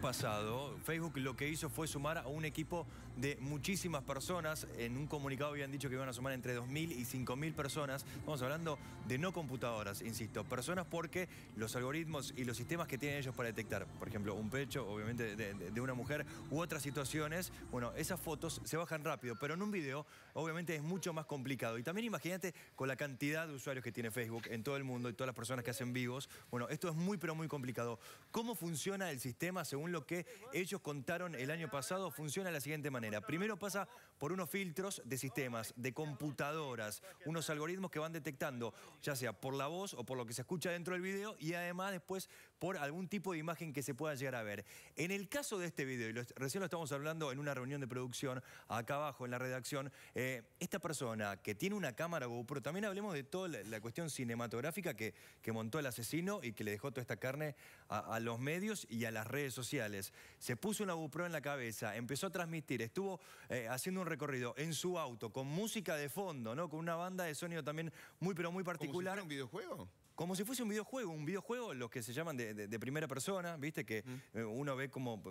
pasado, Facebook lo que hizo fue sumar a un equipo de muchísimas personas. En un comunicado habían dicho que iban a sumar entre 2.000 y 5.000 personas. Estamos hablando de no computadoras, insisto. Personas porque los algoritmos y los sistemas que tienen ellos para detectar, por ejemplo, un pecho, obviamente, de una mujer u otras situaciones, bueno, esas fotos se bajan rápido, pero en un video, obviamente, es mucho más complicado. Y también imagínate con la cantidad de usuarios que tiene Facebook en todo el mundo y todas las personas que hacen vivos. Bueno, esto es muy, pero muy complicado. ¿Cómo funciona el sistema? según lo que ellos contaron el año pasado, funciona de la siguiente manera. Primero pasa por unos filtros de sistemas, de computadoras, unos algoritmos que van detectando, ya sea por la voz o por lo que se escucha dentro del video y además después por algún tipo de imagen que se pueda llegar a ver. En el caso de este video, y recién lo estamos hablando en una reunión de producción acá abajo en la redacción, eh, esta persona que tiene una cámara GoPro, también hablemos de toda la, cuestión cinematográfica que, que montó el asesino y que le dejó toda esta carne a los medios y a las redes sociales, se puso una GoPro en la cabeza, empezó a transmitir, estuvo eh, haciendo un recorrido en su auto con música de fondo, ¿no? Con una banda de sonido también muy, pero muy particular. un videojuego? como si fuese un videojuego, un videojuego, los que se llaman de, primera persona, ¿viste? Que mm. eh, uno ve como,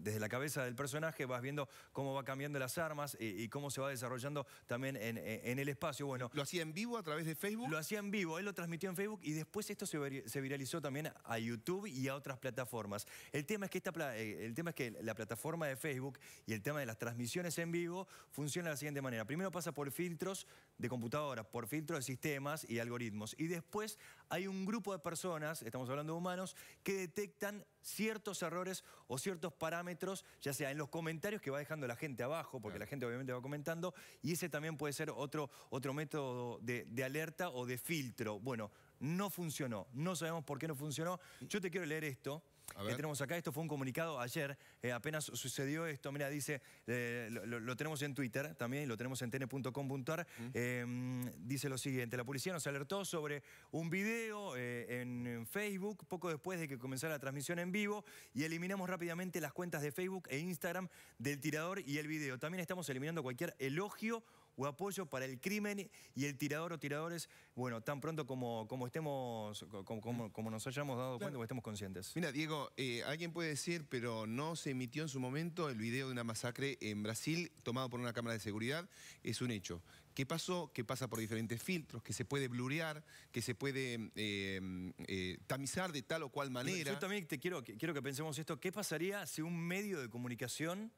desde la cabeza del personaje vas viendo cómo va cambiando las armas y, cómo se va desarrollando también en, el espacio. Bueno, ¿Lo hacía en vivo a través de Facebook? Lo hacía en vivo, él lo transmitió en Facebook y después esto se, viralizó también a YouTube y a otras plataformas. El tema, es que esta, eh, el tema es que la plataforma de Facebook y el tema de las transmisiones en vivo funciona de la siguiente manera. Primero pasa por filtros de computadoras, por filtros de sistemas y algoritmos y después hay un grupo de personas, estamos hablando de humanos, que detectan ciertos errores o ciertos parámetros, ya sea en los comentarios que va dejando la gente abajo, porque la gente obviamente va comentando, y ese también puede ser otro, otro método de, de alerta o de filtro. Bueno, no funcionó. No sabemos por qué no funcionó. Yo te quiero leer esto que tenemos acá. Esto fue un comunicado ayer, eh, apenas sucedió esto. Mira, dice, eh, lo, tenemos en Twitter también, lo tenemos en tn.com.ar. Em, dice lo siguiente, la policía nos alertó sobre un video eh, en, Facebook poco después de que comenzara la transmisión en vivo y eliminamos rápidamente las cuentas de Facebook e Instagram del tirador y el video. También estamos eliminando cualquier elogio o apoyo para el crimen y el tirador o tiradores, bueno, tan pronto como, como estemos, como, nos hayamos dado cuenta o estemos conscientes. Mira, Diego, eh, alguien puede decir, pero no se emitió en su momento el video de una masacre en Brasil tomado por una cámara de seguridad, es un hecho. ¿Qué pasó? Que pasa por diferentes filtros, que se puede blurear, que se puede eh, eh, tamizar de tal o cual manera. Yo, yo también quiero, quiero que pensemos esto, ¿qué pasaría si un medio de comunicación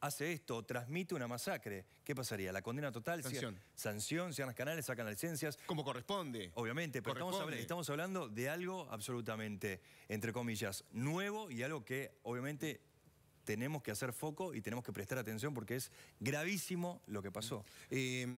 hace esto transmite una masacre, ¿qué pasaría? La condena total, sanción, sanción cierran canales, sacan las licencias. Como corresponde. Obviamente, pero Estamos, hablando de algo absolutamente, entre comillas, nuevo y algo que obviamente tenemos que hacer foco y tenemos que prestar atención porque es gravísimo lo que pasó. Eh,